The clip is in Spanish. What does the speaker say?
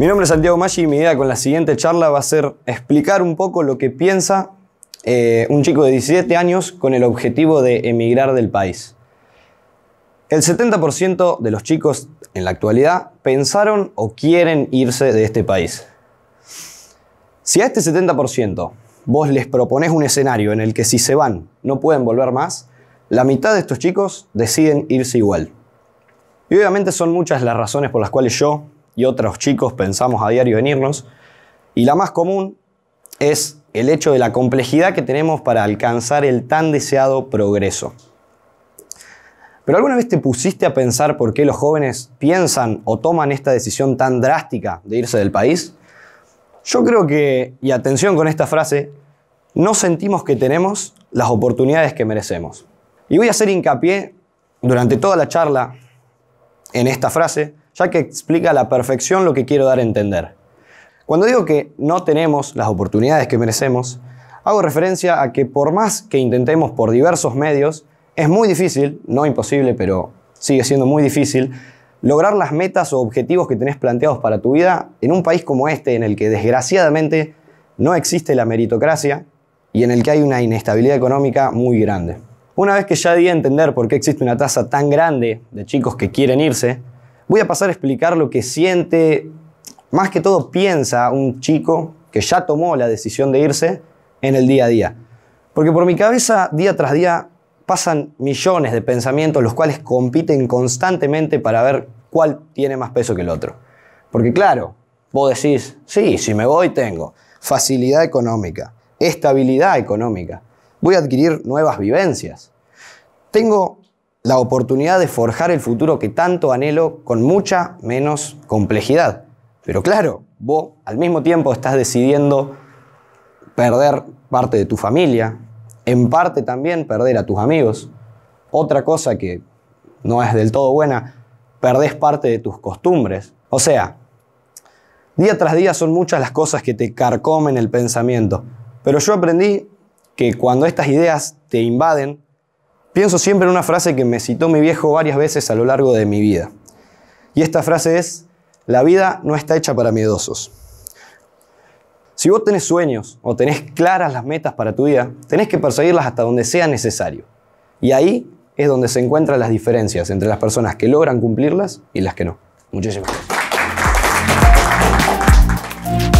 Mi nombre es Santiago Maggi y mi idea con la siguiente charla va a ser explicar un poco lo que piensa eh, un chico de 17 años con el objetivo de emigrar del país. El 70% de los chicos en la actualidad pensaron o quieren irse de este país. Si a este 70% vos les propones un escenario en el que si se van no pueden volver más, la mitad de estos chicos deciden irse igual. Y obviamente son muchas las razones por las cuales yo, y otros chicos pensamos a diario en irnos. Y la más común es el hecho de la complejidad que tenemos para alcanzar el tan deseado progreso. Pero alguna vez te pusiste a pensar por qué los jóvenes piensan o toman esta decisión tan drástica de irse del país? Yo creo que, y atención con esta frase, no sentimos que tenemos las oportunidades que merecemos. Y voy a hacer hincapié durante toda la charla en esta frase, ya que explica a la perfección lo que quiero dar a entender. Cuando digo que no tenemos las oportunidades que merecemos, hago referencia a que por más que intentemos por diversos medios, es muy difícil, no imposible, pero sigue siendo muy difícil, lograr las metas o objetivos que tenés planteados para tu vida en un país como este, en el que desgraciadamente no existe la meritocracia y en el que hay una inestabilidad económica muy grande. Una vez que ya di a entender por qué existe una tasa tan grande de chicos que quieren irse, Voy a pasar a explicar lo que siente, más que todo piensa un chico que ya tomó la decisión de irse en el día a día. Porque por mi cabeza, día tras día, pasan millones de pensamientos, los cuales compiten constantemente para ver cuál tiene más peso que el otro. Porque claro, vos decís, sí, si me voy tengo facilidad económica, estabilidad económica, voy a adquirir nuevas vivencias, tengo la oportunidad de forjar el futuro que tanto anhelo con mucha menos complejidad. Pero claro, vos al mismo tiempo estás decidiendo perder parte de tu familia, en parte también perder a tus amigos. Otra cosa que no es del todo buena, perdés parte de tus costumbres. O sea, día tras día son muchas las cosas que te carcomen el pensamiento. Pero yo aprendí que cuando estas ideas te invaden, Pienso siempre en una frase que me citó mi viejo varias veces a lo largo de mi vida. Y esta frase es, la vida no está hecha para miedosos. Si vos tenés sueños o tenés claras las metas para tu vida, tenés que perseguirlas hasta donde sea necesario. Y ahí es donde se encuentran las diferencias entre las personas que logran cumplirlas y las que no. Muchísimas gracias.